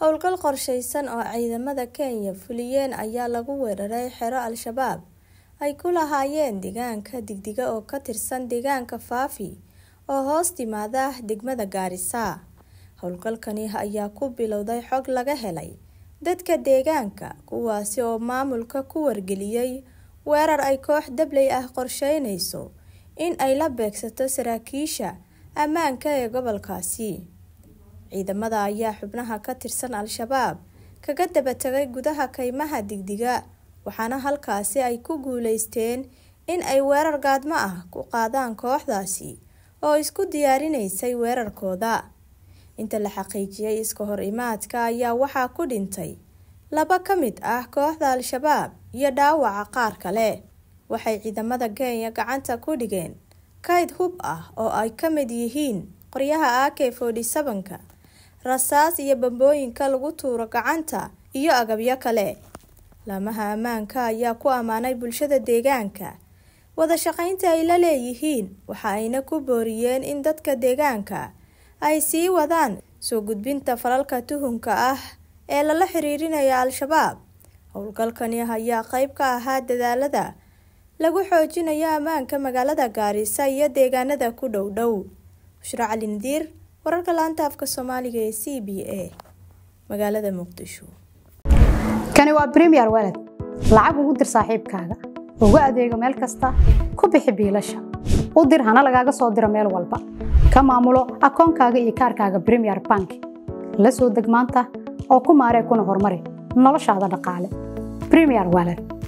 howlgal qorshaysan oo ciidamada kenya fuliyeen ayaa lagu weeraray xero al-shabaab ay ku lahaayeen degaanka digdiga oo ka tirsan deegaanka faafi oo hoos timaada degmada gaarisa howlgalkani ayaa ku bilowday xog laga helay dadka deegaanka kuwaasi oo maamulka ku wargeliyey weerar ay koox dabley ah qorsheynayso in ay la beegsato saraakiisha ammaanka ee gobolkaasi ciidamada ayaa xubnaha ka tirsan al-shabaab kaga daba tagay gudaha kaymaha digdiga waxaana halkaasi ay ku guuleysteen in ay weerar gaadmo ah ku qaadaan kooxdaasi oo isku diyaarinaysay weerarkooda inta la xaqiijiyey iska hor imaadka ayaa waxaa ku dhintay laba ka mid ah kooxda al-shabaab iyo dhaawaca qaar kale waxay ciidamada kenya gacanta ku dhigeen kayd hub ah oo ay ka mid yihiin qoryaha ak forty sevenka rasaas iyo bambooyinka lagu tuuro gacanta iyo agabyo kale laamaha ammaanka ayaa ku ammaanay bulshada deegaanka wada ay la leeyihiin waxa ayna ku booriyeen in dadka deegaanka ay sii wadaan soo gudbinta falalka tuhunka ah ee lala xiriirinaya al-shabaab howlgalkani ayaa qeyb ka ahaa dadaalada lagu xoojinayo ammaanka magaalada gaarisa iyo deegaanada ku dhow dhowdhow wararka laanta afka soomaaliga ee c b a magaalada muqdisho kani waa premier weled lacag ugu dir saaxiibkaaga ugu adeego meel kasta ku bixi biilasha u dir hana lagaaga soo diro meel walba ka maamulo akoonkaaga iyo kaarkaaga premier bank la soo deg maanta oo ku maaree kuna horumari noloshaada dhaqaale premier weled